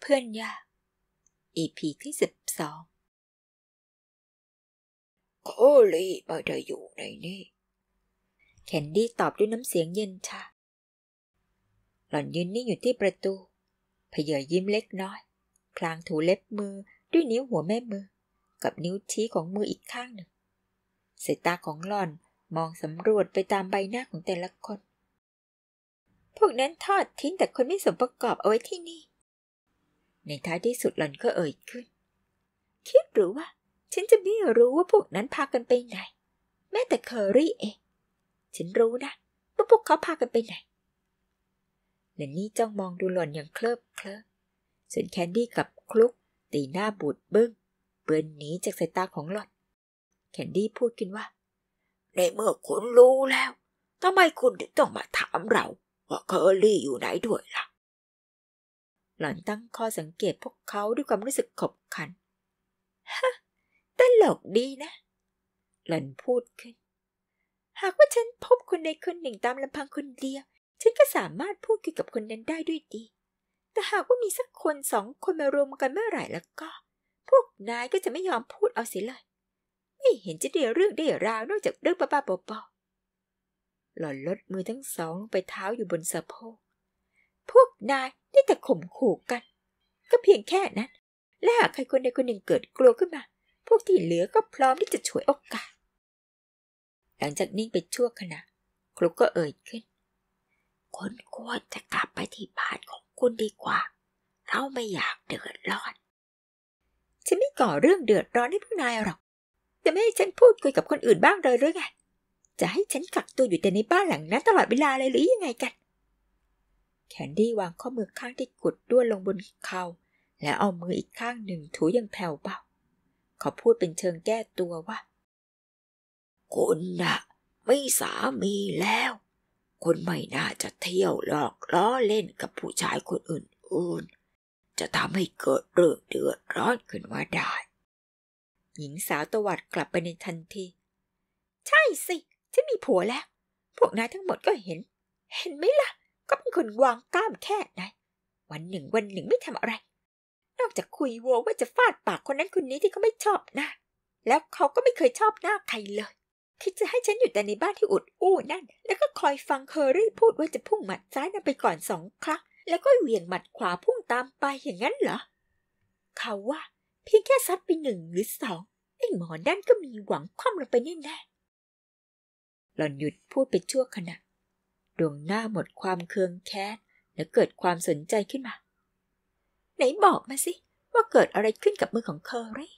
เพื่อนยาก EP ที่สิบสองโคลี่ไม่ได้อยู่ในนี่แคนดี้ตอบด้วยน้ำเสียงเย็นชาหล่อนยืนนิ่งอยู่ที่ประตูเพยอยิ้มเล็กน้อย คลางถูเล็บมือด้วยนิ้วหัวแม่มือ กับนิ้วชี้ของมืออีกข้างหนึ่งสายตาของหล่อนมองสำรวจไปตามใบหน้าของแต่ละคน พวกนั้นทอดทิ้งแต่คนไม่สมประกอบเอาไว้ที่นี่ในท้ายที่สุดหล่อนก็เอ่ยขึ้น คิดหรือว่า ฉันจะไม่รู้ว่าพวกนั้นพากันไปไหน แม้แต่เคอรี่เองฉันรู้นะว่าพวกเขาพากันไปไหนแลนนี่จ้องมองดูหล่อนอย่างเคลิบเคลิ้มส่วนแคนดี้กับคลุก ตีหน้าบูดบึง้งเบือนหนีจากสายตาของหล่อนแคนดี้พูดขึ้นว่าในเมื่อคุณรู้แล้วทำไมคุณถึงต้องมาถามเรา ว่าเคอรี่อยู่ไหนด้วยละ่ะหล่อนตั้งข้อสังเกตพวกเขาด้วยความรู้สึกขบขันฮะตลกดีนะ หล่อนพูดขึ้นหากว่าฉันพบคนใดคนหนึ่งตามลำพังคนเดียว ฉันก็สามารถพูดคุยกับคนนั้นได้ด้วยดี แต่หากว่ามีสักคนสองคนมารวมกันเมื่อไหร่แล้วก็ พวกนายก็จะไม่ยอมพูดเอาเสียเลย ไม่เห็นจะได้เรื่องได้ราวนอกจากเรื่องบ้าๆบอๆ หล่อนลดมือทั้งสองงไปเท้าอยู่บนสะโพกพวกนายได้แต่ข่มขู่กัน ก็เพียงแค่นั้น และหากใครคนใดคนหนึ่งเกิดกลัวขึ้นมา พวกที่เหลือก็พร้อมที่จะฉวยโอกาสหลังจากนิ่งไปชั่วขณะ ครูก็เอ่ยขึ้น คนควรจะกลับไปที่บ้านของคุณดีกว่าเราไม่อยากเดือดร้อนฉันไม่ก่อเรื่องเดือดร้อนให้พวกนายหรอกแต่ไม่ให้ฉันพูดคุยกับคนอื่นบ้างเลยหรือไงจะให้ฉันกักตัวอยู่แต่ในบ้านหลังนั้น ตลอดเวลาเลยหรือยังไงกันแคนดี้วางข้อมือข้างที่กุดด้วนลงบนเขาและเอามืออีกข้างหนึ่งถูอย่างแผ่วเบาเขาพูดเป็นเชิงแก้ตัวว่า คุณน่ะ ไม่สามีแล้ว คุณไม่น่าจะเที่ยวหลอกล้อเล่นกับผู้ชายคนอื่นๆ จะทำให้เกิดเรื่องเดือดร้อนขึ้นมาได้ หญิงสาวตวัดกลับไปในทันที ใช่สิ ฉันมีผัวแล้ว พวกนายทั้งหมดก็เห็น เห็นไหมละ่ะก็เป็นคนวางกล้ามแค่ไหนวันหนึ่งวันหนึ่งไม่ทำอะไร นอกจากคุยโวว่าจะฟาดปากคนนั้นคนนี้ที่เขาไม่ชอบนะ แล้วเขาก็ไม่เคยชอบหน้าใครเลยคิดจะให้ฉันอยู่แต่ในบ้านที่อุดอู้นั่น แล้วก็คอยฟังเคอรี่พูดว่าจะพุ่งหมัดซ้ายนั่นไปก่อนสองครั้ง แล้วก็เหวี่ยงหมัดขวาพุ่งตามไปอย่างนั้นเหรอเขาว่าเพียงแค่ซัดไปหนึ่งหรือสองไอ้หมอนั่นก็มีหวังคว่ำลงไปแน่ๆหล่อนหยุดพูดไปชั่วขณะดวงหน้าหมดความเคืองแค้นและเกิดความสนใจขึ้นมา ไหนบอกมาสิว่าเกิดอะไรขึ้นกับมือของเคอรี่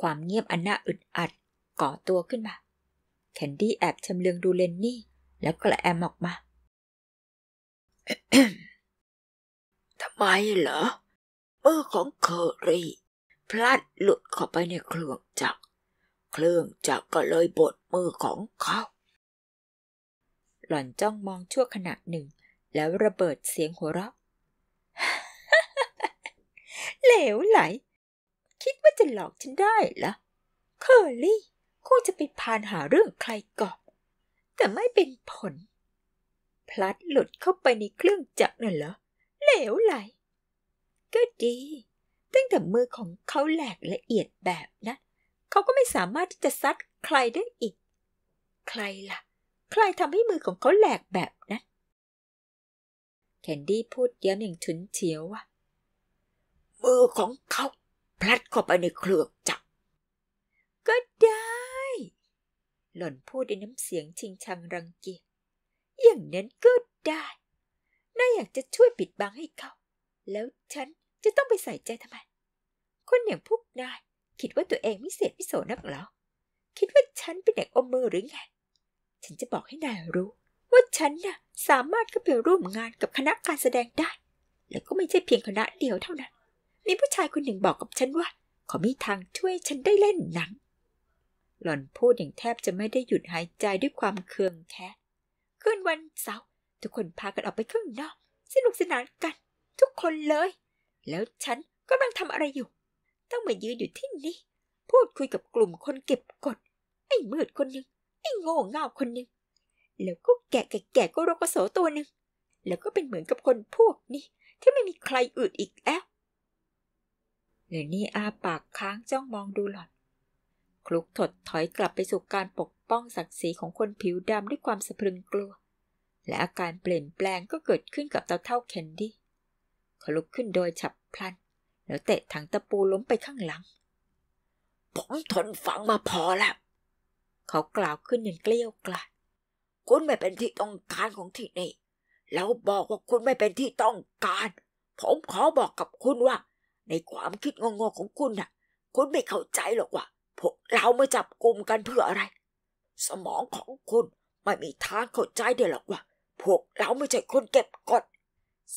ความเงียบอันน่าอึดอัดก่อตัวขึ้นมา แคนดี้แอบชำเลืองดูเลนนี่ แล้วกระแอมออกมาทำไมเหรอมือของเคอรี่พลัดหลุดเข้าไปในเครื่องจักรเครื่องจักรก็เลยบดมือของเขาหล่อนจ้องมองชั่วขณะหนึ่ง แล้วระเบิดเสียงหัวเราะ เหลวไหล คิดว่าจะหลอกฉันได้เหรอเคอรี่คงจะไปพานหาเรื่องใครก่อนแต่ไม่เป็นผล พลัดหลุดเข้าไปในเครื่องจักรน่ะเหรอเหลวไหล ก็ดี ตั้งแต่มือของเขาแหลกละเอียดแบบนั้นเขาก็ไม่สามารถที่จะซัดใครได้อีก ใครละ่ะใครทำให้มือของเขาแหลกแบบนั้นแคนดี้พูดเย้มอย่างฉุนเฉียวว่า มือของเขาพลัดเข้าไปในเครือจับ ก็ได้ หล่อนพูดด้วยน้ำเสียงชิงชังรังเกียจ อย่างนั้นก็ได้ น่าอยากจะช่วยปิดบังให้เขา แล้วฉันจะต้องไปใส่ใจทำไม คนอย่างพวกนาย คิดว่าตัวเองไม่เศษไมิโสนักหรอ คิดว่าฉันเป็นเด็กอมมือหรือไงฉันจะบอกให้นายรู้ว่าฉันน่ะสามารถเข้าไปร่วมงานกับคณะการแสดงได้ แล้วก็ไม่ใช่เพียงคณะเดียวเท่านั้น มีผู้ชายคนหนึ่งบอกกับฉันว่าเขามีทางช่วยฉันได้เล่นหนังหล่อนพูดอย่างแทบจะไม่ได้หยุดหายใจด้วยความเคืองแค้นคืนวันเสาร์ทุกคนพากันออกไปข้างนอกสนุกสนานกัน ทุกคนเลย แล้วฉันกำลังทำอะไรอยู่ ต้องมายืนอยู่ที่นี่พูดคุยกับกลุ่มคนเก็บกดไอ้มืดคนหนึ่งไอ้โง่เง่าคนหนึ่งแล้วก็แก่แก่แก่ก็รกโสตัวหนึ่งแล้วก็เป็นเหมือนกับคนพวกนี้ที่ไม่มีใครอื่นอีกแล้วเนนี่อาปากค้างจ้องมองดูหล่อนคลุกถดถอยกลับไปสู่การปกป้องศักดิ์ศรีของคนผิวดำด้วยความสะพรึงกลัว และอาการเปลี่ยนแปลงก็เกิดขึ้นกับเตาเท่าแคนดี้เขาลุกขึ้นโดยฉับพลัน แล้วเตะถังตะปูล้มไปข้างหลังผมทนฟังมาพอแล้วเขากล่าวขึ้นอย่างเกลี้ยกล่อมคุณไม่เป็นที่ต้องการของที่นี่ แล้วบอกว่าคุณไม่เป็นที่ต้องการ ผมขอบอกกับคุณว่า ในความคิดงงๆของคุณน่ะ คุณไม่เข้าใจหรอกว่าพวกเรามาจับกลุ่มกันเพื่ออะไร สมองของคุณไม่มีทางเข้าใจเดียวหรอกว่าพวกเราไม่ใช่คนเก็บกด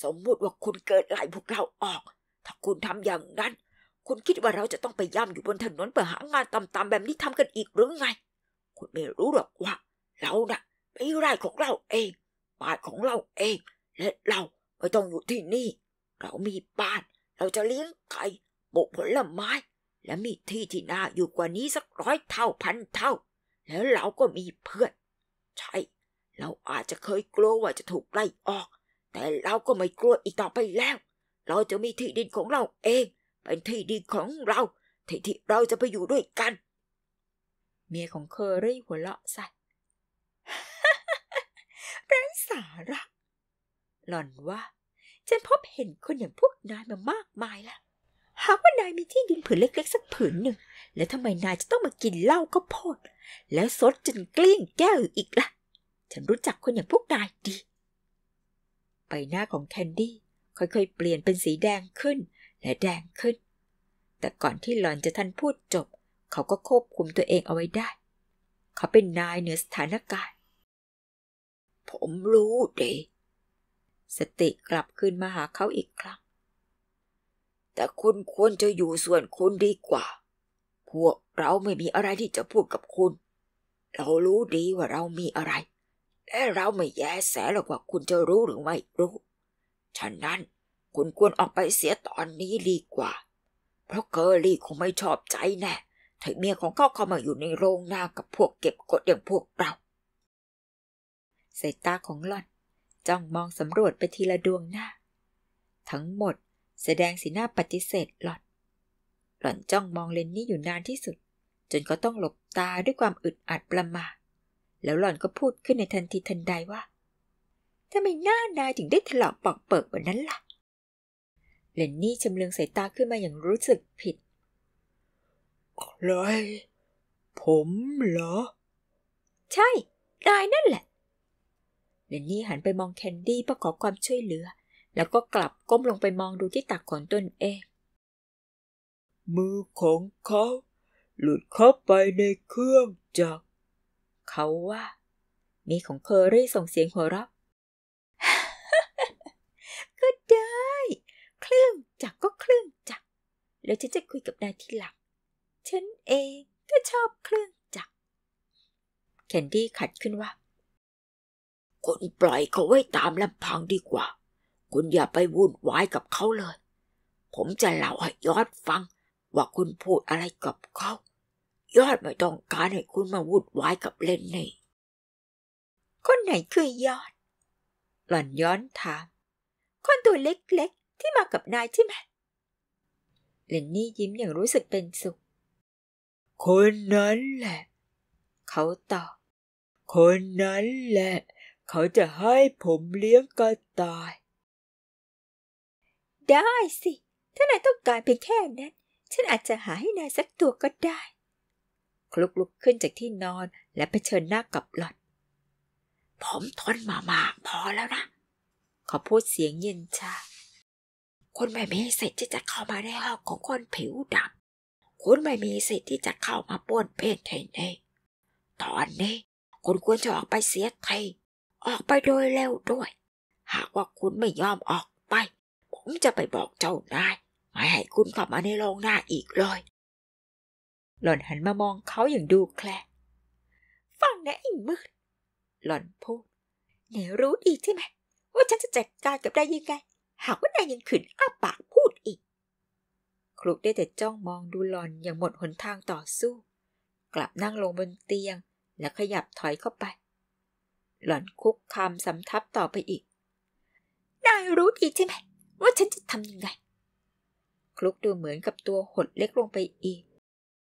สมมุติว่าคุณเกิดไล่พวกเราออก ถ้าคุณทำอย่างนั้น คุณคิดว่าเราจะต้องไปย่ำอยู่บนถนนเพื่อหางานตำๆแบบนี้ทำกันอีกหรือไงคุณไม่รู้หรอกว่า เรานะ่ะไ่ไร่ของเราเองบ้านของเราเอง และเราไม่ต้องอยู่ที่นี่ เรามีบ้าน เราจะเลี้ยงไก่ปลูกผลไม้ และมีที่ที่น่าอยู่กว่านี้สักร้อยเท่าพันเท่า แล้วเราก็มีเพื่อน ใช่ เราอาจจะเคยกลัวว่าจะถูกไล่ออก แต่เราก็ไม่กลัวอีกต่อไปแล้ว เราจะมีที่ดินของเราเอง เป็นที่ดินของเรา ที่ที่เราจะไปอยู่ด้วยกันเมียของเคอรี่หัวเราะใส่ไร้สาระ หล่อนว่า ฉันพบเห็นคนอย่างพวกนายมามากมายแล้ว หากว่านายมีที่ดินผืนเล็ก ๆ สักผืนหนึ่ง แล้วทำไมนายจะต้องมากินเหล้าก็โพด แล้วซดจนกลิ้งแก้วอีกละ่ะ ฉันรู้จักคนอย่างพวกนายดี ใบหน้าของแคนดี้ค่อยๆเปลี่ยนเป็นสีแดงขึ้นและแดงขึ้น แต่ก่อนที่หลอนจะทันพูดจบเขาก็ควบคุมตัวเองเอาไว้ได้ เขาเป็นนายเหนือสถานการณ์ผมรู้ดีสติกลับขึ้นมาหาเขาอีกครั้ง แต่คุณควรจะอยู่ส่วนคุณดีกว่า พวกเราไม่มีอะไรที่จะพูดกับคุณ เรารู้ดีว่าเรามีอะไร และเราไม่แยแสหรอกว่าคุณจะรู้หรือไม่รู้ ฉะนั้นคุณควรออกไปเสียตอนนี้ดีกว่า เพราะเกอรี่คงไม่ชอบใจแน่ถ้าเมียของเขาเข้ามาอยู่ในโรงนากับพวกเก็บกดอย่างพวกเรา สายตาของหล่อนจ้องมองสำรวจไปทีละดวงหน้า ทั้งหมดแสดงสีหน้าปฏิเสธหล่อนหล่อนจ้องมองเลนนี่อยู่นานที่สุด จนก็ต้องหลบตาด้วยความอึดอัดประมา แล้วหล่อนก็พูดขึ้นในทันทีทันใดว่า ทำไมหน้านายถึงได้ถลอกปอกเปิกแบบนั้นล่ะ เลนนี่ชำเลืองสายตาขึ้นมาอย่างรู้สึกผิดใครผมเหรอ ใช่นายนั่นแหละเลนนี่หันไปมองแคนดี้เพื่อขอความช่วยเหลือ แล้วก็กลับก้มลงไปมองดูที่ตักของตนเอง มือของเขา หลุดเข้าไปในเครื่องจักร เขาว่า มีของเคอรี่ส่งเสียงหัวเราะ ก็ได้ เครื่องจักรก็เครื่องจักร แล้วฉันจะคุยกับนายทีหลังฉันเองก็ชอบเครื่องจักรแคนดี้ขัดขึ้นว่าคุณปล่อยเขาไว้ตามลำพังดีกว่า คุณอย่าไปวุ่นวายกับเขาเลย ผมจะเล่าให้ยอดฟัง ว่าคุณพูดอะไรกับเขายอดไม่ต้องการให้คุณมาวุ่นวายกับเลนนี่คนไหนคือยอดหล่อนย้อนถาม คนตัวเล็กๆที่มากับนายใช่ไหมเลนนี่ยิ้มอย่างรู้สึกเป็นสุขคนนั้นแหละ เขาตอบ คนนั้นแหละ เขาจะให้ผมเลี้ยงกระต่าย ได้สิ ถ้านายต้องการเพียงแค่นั้น ฉันอาจจะหาให้นายสักตัวก็ได้ คลุกลุกขึ้นจากที่นอนและเผชิญหน้ากับหลอดผมทนมามากพอแล้วนะเขาพูดเสียงเย็นชา คนแบมนีสเสร็จจะจะเข้ามาในห้องของคนผิวดำคุณไม่มีสิทธิ์ที่จะเข้ามาป้วนเพศไทนเอ้ตอนนี้คุณควรจะออกไปเสียไทยออกไปโดยเร็วด้วย หากว่าคุณไม่ยอมออกไป ผมจะไปบอกเจ้านาย ไม่ให้คุณกลับมาในโรงหน้าอีกเลยหล่อนหันมามองเขาอย่างดูแคลน ฟังนะไอ้มืดหล่อนพูด เนยรู้ดีใช่ไหม ว่าฉันจะจัดการกับได้ยังไง หากว่านายยังขืนอ้าปากคลุกได้แต่จ้องมองดูหลอนอย่างหมดหนทางต่อสู้ กลับนั่งลงบนเตียงและขยับถอยเข้าไป หลอนคุกคามสำทับต่อไปอีกนายรู้ดีใช่ไหมว่าฉันจะทำยังไงคลุกดูเหมือนกับตัวหดเล็กลงไปอีก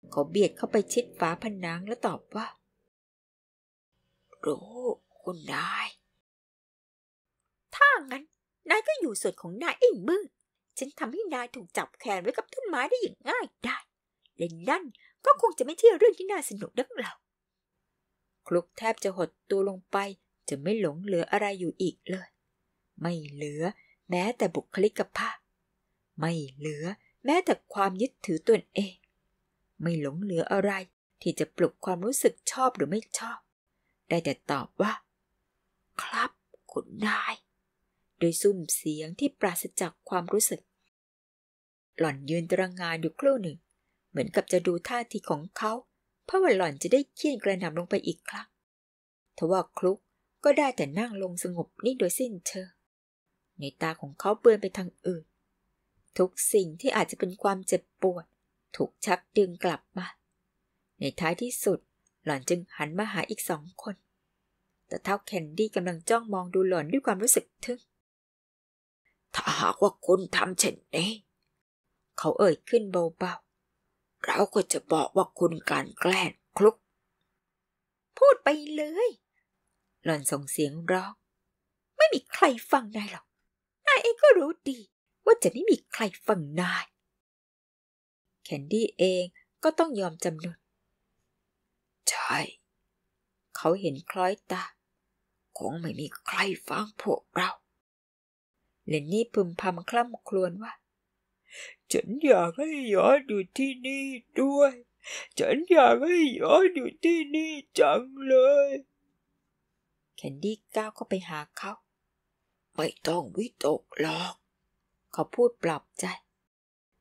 เขาเบียดเข้าไปชิดฝาผนังแล้วตอบว่า รู้ คุณนายถ้างั้นนายก็อยู่ส่วนของนายเองมืดฉันทำให้นายถูกจับแขนไว้กับต้นไม้ได้อย่างง่ายได้และนั่นก็คงจะไม่ใช่เรื่องที่น่าสนุก ดักเรา คลุกแทบจะหดตัวลงไป จะไม่หลงเหลืออะไรอยู่อีกเลย ไม่เหลือแม้แต่บุคลิกภาพ ไม่เหลือแม้แต่ความยึดถือตนเอง ไม่หลงเหลืออะไรที่จะปลุกความรู้สึกชอบหรือไม่ชอบ ได้แต่ตอบว่า ครับ คุณนายโดยซุ้มเสียงที่ปราศจากความรู้สึก หล่อนยืนตระงานอยู่ครู่หนึ่ง เหมือนกับจะดูท่าทีของเขา เพราะว่าหล่อนจะได้เคี่ยนกระหน่ำลงไปอีกครั้งทว่าคลุกก็ได้แต่นั่งลงสงบนิ่งโดยสิ้นเชิงในตาของเขาเบือนไปทางอื่น ทุกสิ่งที่อาจจะเป็นความเจ็บปวด ถูกชักดึงกลับมา ในท้ายที่สุดหล่อนจึงหันมาหาอีกสองคน แต่เท่าแคนดี้กำลังจ้องมองดูหล่อนด้วยความรู้สึกทึ่งถ้าหากว่าคุณทำเช่นนี้ เขาเอ่ยขึ้นเบาๆ เราก็จะบอกว่าคุณการแกล้งคลุก พูดไปเลย หล่อนส่งเสียงร้องไม่มีใครฟังนายหรอก นายเองก็รู้ดี ว่าจะไม่มีใครฟังนาย แคนดี้เองก็ต้องยอมจำนนใช่เขาเห็นคล้อยตา คงไม่มีใครฟังพวกเราเลนนี่พึมพำคล่ำครวญว่า ฉันอยากให้ยออยู่ที่นี่ด้วย ฉันอยากให้ยออยู่ที่นี่จังเลย แคนดี้ก้าวเข้าไปหาเขาไม่ต้องวิตกหรอก เขาพูดปลอบใจ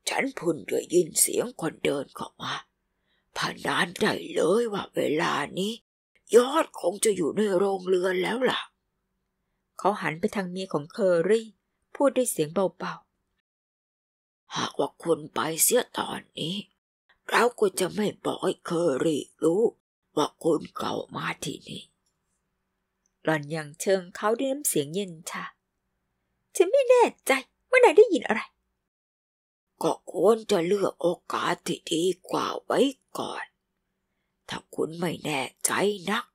ฉันพุ่นได้ยินเสียงคนเดินเข้ามาผานานได้เลยว่าเวลานี้ ยอดคงจะอยู่ในโรงเรือนแล้วล่ะ เขาหันไปทางเมียของเคอรี่พูดด้วยเสียงเบาๆ หากว่าคุณไปเสียตอนนี้ เราก็จะไม่บอกให้เคอรี่รู้ ว่าคุณเก่ามาที่นี่ หล่อนยังเชิงเขาด้วยน้ำเสียงเย็นชาฉันไม่แน่ใจว่านายได้ยินอะไร ก็ควรจะเลือกโอกาสที่ดีกว่าไว้ก่อน ถ้าคุณไม่แน่ใจนัก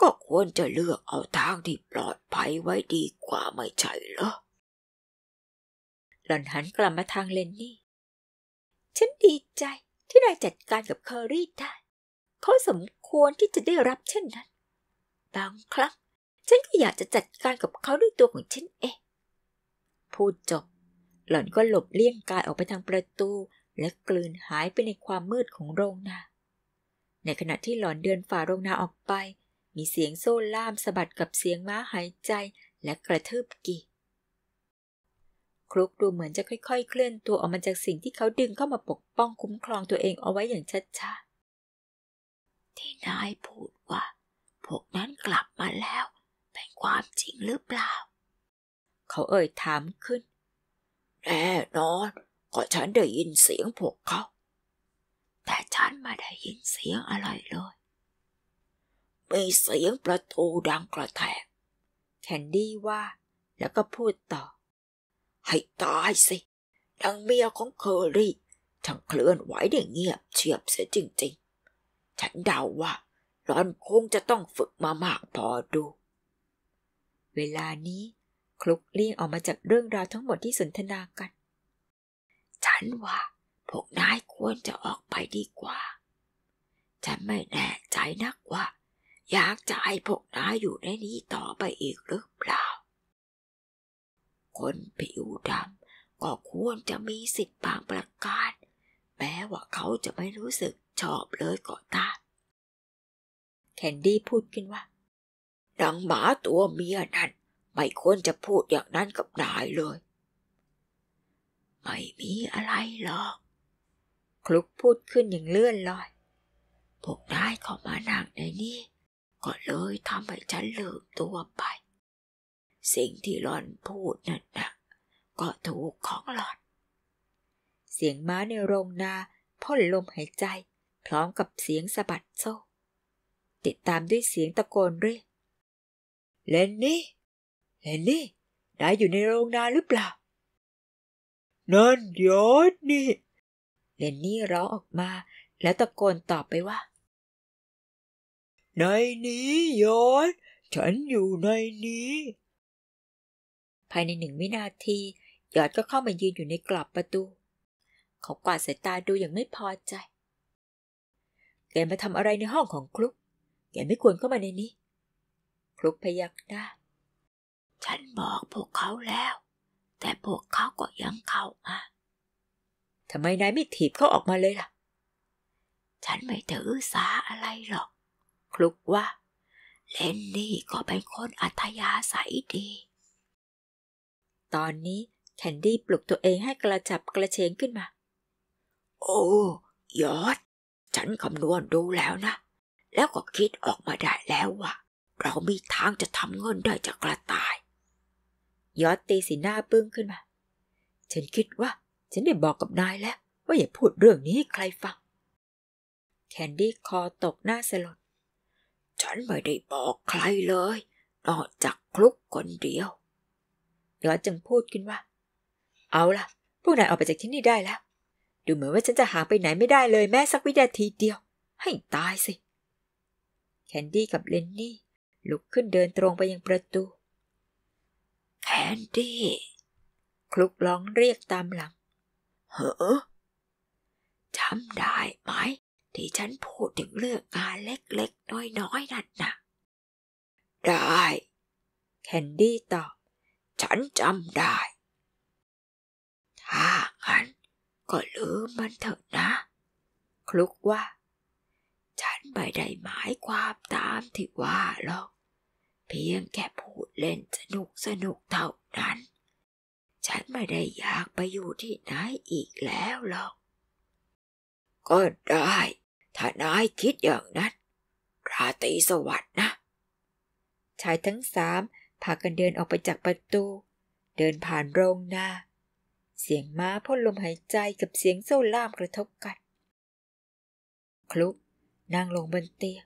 ก็ควรจะเลือกเอาทางที่ปลอดภัยไว้ดีกว่าไม่ใช่เหรอหล่อนหันกลับมาทางเลนนี่ ฉันดีใจที่นายจัดการกับเคอรี่ได้ เขาสมควรที่จะได้รับเช่นนั้นบางครั้งฉันก็อยากจะจัดการกับเขาด้วยตัวของฉันเองพูดจบ หล่อนก็หลบเลี่ยงกายออกไปทางประตู และกลืนหายไปในความมืดของโรงนา ในขณะที่หล่อนเดินฝ่าโรงนาออกไป มีเสียงโซ่ล่ามสะบัดกับเสียงม้าหายใจและกระทืบกีดครุกดูเหมือนจะค่อย ๆเคลื่อนตัวออกมาจากสิ่งที่เขาดึงเข้ามาปกป้องคุ้มครองตัวเองเอาไว้อย่างชัดๆ ที่นายพูดว่า พวกนั้นกลับมาแล้ว เป็นความจริงหรือเปล่า เขาเอ่ยถามขึ้นแน่นอนก็ฉันได้ยินเสียงพวกเขา แต่ฉันไม่ได้ยินเสียงอะไรเลย มีเสียงประตูดังกระแทกแคนดี้ว่า แล้วก็พูดต่อให้ตายสิดังเมียของเคอรี่ทั้งเคลื่อนไหวได้เงียบเชียบเสียจริง ๆ ฉันเดาว่าหลอนคงจะต้องฝึกมามากพอดู เวลานี้คลุกเลี่ยงออกมาจากเรื่องราวทั้งหมดที่สนทนากัน ฉันว่า พวกนายควรจะออกไปดีกว่า ฉันไม่แน่ใจนักว่าอยากจะให้พวกนายอยู่ในนี้ต่อไปอีกหรือเปล่าคนผิวดำก็ควรจะมีสิทธิ์บางประการแม้ว่าเขาจะไม่รู้สึกชอบเลยก็ตามแคนดี้พูดขึ้นว่า ดังหมาตัวเมียนั่นไม่ควรจะพูดอย่างนั้นกับนายเลย ไม่มีอะไรหรอกคลุกพูดขึ้นอย่างเลื่อนลอยพวกนายเข้ามานั่งในนี้ก็เลยทำให้ฉันลืมตัวไปสิ่งที่หลอนพูดนั่นนะก็ถูกของหลอน เสียงม้าในโรงนาพ่นลมหายใจพร้อมกับเสียงสะบัดโซ่ติดตามด้วยเสียงตะโกนเรียกเลนนี่เลนนี่ ได้อยู่ในโรงนาหรือเปล่า นั่นยอดนี่ เลนนี่ร้องออกมาแล้วตะโกนตอบไปว่า ในนี้ยอดฉันอยู่ในนี้ภายในหนึ่งวินาทีหยอดก็เข้ามายืนอยู่ในกรอบประตู เขากวาดสายตาดูอย่างไม่พอใจ แกมาทำอะไรในห้องของคลุกแกไม่ควรเข้ามาในนี้คลุกพยักหน้า ฉันบอกพวกเขาแล้ว แต่พวกเขาก็ยังเข้ามาทำไมนายไม่ถีบเขาออกมาเลยล่ะ ฉันไม่ถือสาอะไรหรอกคลุกว่าเลนนี่ก็เป็นคนอัธยาศัยดีตอนนี้แคนดี้ปลุกตัวเองให้กระฉับกระเฉงขึ้นมา โอ้ยอด ฉันคำนวณดูแล้วนะ แล้วก็คิดออกมาได้แล้วว่าเรามีทางจะทำเงินได้จากกระต่าย ยอดตีสีหน้าปึ้งขึ้นมา ฉันคิดว่าฉันได้บอกกับนายแล้ว ว่าอย่าพูดเรื่องนี้ให้ใครฟัง แคนดี้คอตกหน้าสลด ฉันไม่ได้บอกใครเลยนอกจากคลุกคนเดียวแล้อนจึงพูดขึ้นว่า เอาล่ะ พวกนายออกไปจากที่นี่ได้แล้ว ดูเหมือนว่าฉันจะหาไปไหนไม่ได้เลยแม้สักวินาทีเดียว ให้ตายสิ แคนดี้กับเลนนี่ ลุกขึ้นเดินตรงไปยังประตู แคนดี้คลุกร้องเรียกตามหลัง เหอจำได้ไหม ที่ฉันพูดถึงเรื่องงานเล็ก ๆ น้อยๆนั่นนะได้ แคนดี้ตอบฉันจำได้ ถ้างั้นก็ลืมมันเถอะนะคลุกว่า ฉันไม่ได้หมายความตามที่ว่าหรอก เพียงแค่พูดเล่นสนุกสนุกเท่านั้น ฉันไม่ได้อยากไปอยู่ที่ไหนอีกแล้วหรอก ก็ได้ ถ้านายคิดอย่างนั้นราตรีสวัสดิ์นะ ชายทั้งสามพากันเดินออกไปจากประตู เดินผ่านโรงนา เสียงม้าพ่นลมหายใจกับเสียงโซ่ล่ามกระทบกันคลุกนั่งลงบนเตียง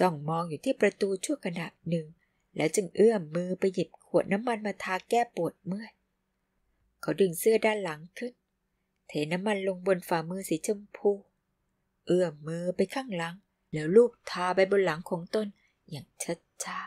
จ้องมองอยู่ที่ประตูชั่วขณะหนึ่ง แล้วจึงเอื้อมมือไปหยิบขวดน้ำมันมาทาแก้ปวดเมื่อย เขาดึงเสื้อด้านหลังขึ้น เทน้ำมันลงบนฝ่ามือสีชมพู เอื้อมมือไปข้างหลังแล้วลูบทาไปบนหลังของตนอย่างช้า